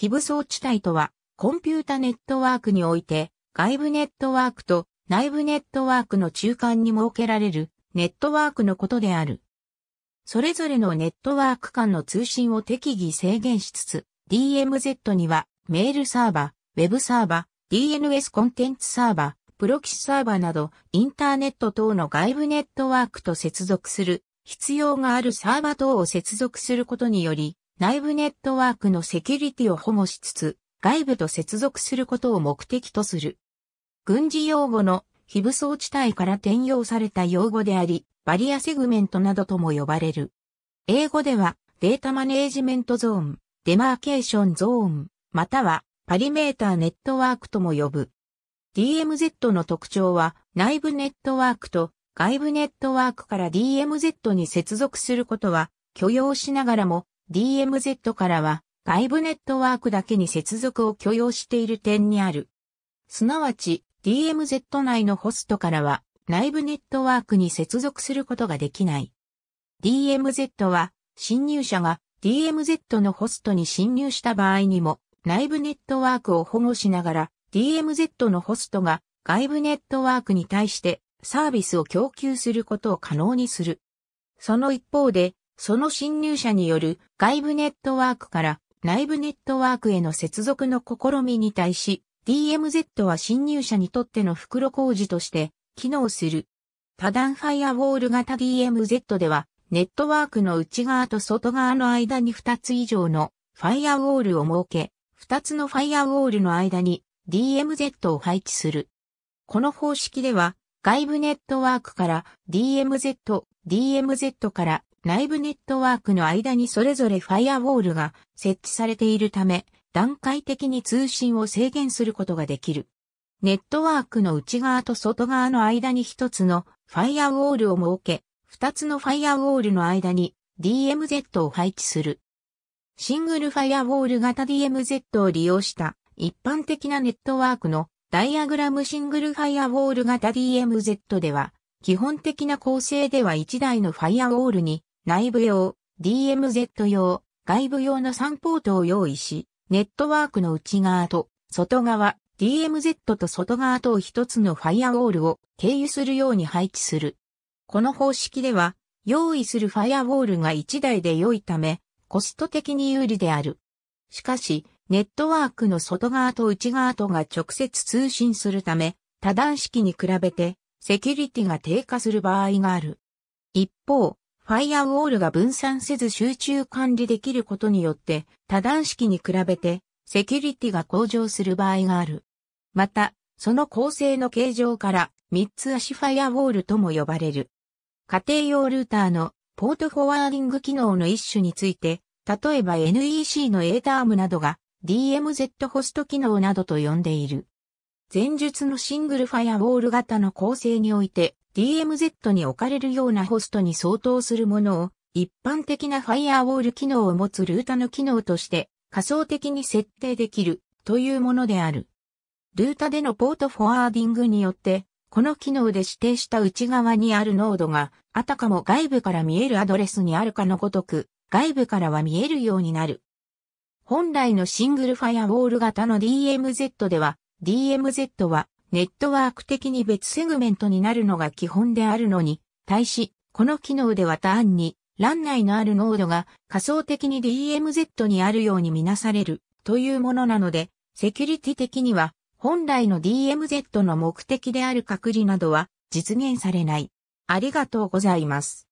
非武装地帯とは、コンピュータネットワークにおいて、外部ネットワークと内部ネットワークの中間に設けられるネットワークのことである。それぞれのネットワーク間の通信を適宜制限しつつ、DMZ にはメールサーバー、ウェブサーバー、DNS コンテンツサーバー、プロキシサーバーなど、インターネット等の外部ネットワークと接続する必要があるサーバ等を接続することにより、内部ネットワークのセキュリティを保護しつつ、外部と接続することを目的とする。軍事用語の非武装地帯から転用された用語であり、バリアセグメントなどとも呼ばれる。英語では、データマネージメントゾーン、デマーケーションゾーン、または、パリメーターネットワークとも呼ぶ。DMZ の特徴は、内部ネットワークと外部ネットワークから DMZ に接続することは許容しながらも、DMZ からは外部ネットワークだけに接続を許容している点にある。すなわち DMZ 内のホストからは内部ネットワークに接続することができない。DMZ は侵入者が DMZ のホストに侵入した場合にも内部ネットワークを保護しながら DMZ のホストが外部ネットワークに対してサービスを供給することを可能にする。その一方でその侵入者による外部ネットワークから内部ネットワークへの接続の試みに対し、DMZ は侵入者にとっての袋工事として機能する。多段ファイアウォール型 DMZ では、ネットワークの内側と外側の間に2つ以上のファイアウォールを設け、2つのファイアウォールの間に DMZ を配置する。この方式では、外部ネットワークから DMZ、DMZ から内部ネットワークの間にそれぞれファイアウォールが設置されているため、段階的に通信を制限することができる。ネットワークの内側と外側の間に一つのファイアウォールを設け、二つのファイアウォールの間に DMZ を配置する。シングルファイアウォール型 DMZ を利用した一般的なネットワークのダイアグラムシングルファイアウォール型 DMZ では、基本的な構成では1台のファイアウォールに内部用、DMZ 用、外部用の3ポートを用意し、ネットワークの内側と外側、DMZ と外側とを一つのファイアウォールを経由するように配置する。この方式では、用意するファイアウォールが1台で良いため、コスト的に有利である。しかし、ネットワークの外側と内側とが直接通信するため、多段式に比べて、セキュリティが低下する場合がある。一方、ファイアウォールが分散せず集中管理できることによって、多段式に比べて、セキュリティが向上する場合がある。また、その構成の形状から、3つ足ファイアウォールとも呼ばれる。家庭用ルーターのポートフォワーディング機能の一種について、例えば NEC の A タームなどが DMZ ホスト機能などと呼んでいる。前述のシングルファイアウォール型の構成において、DMZ に置かれるようなホストに相当するものを、一般的なファイアウォール機能を持つルータの機能として仮想的に設定できるというものである。ルータでのポートフォワーディングによって、この機能で指定した内側にあるノードが、あたかも外部から見えるアドレスにあるかのごとく、外部からは見えるようになる。本来のシングルファイアウォール型の DMZ では、DMZ はネットワーク的に別セグメントになるのが基本であるのに、対し、この機能では単に、欄内のあるノードが仮想的に DMZ にあるようにみなされるというものなので、セキュリティ的には本来の DMZ の目的である隔離などは実現されない。ありがとうございます。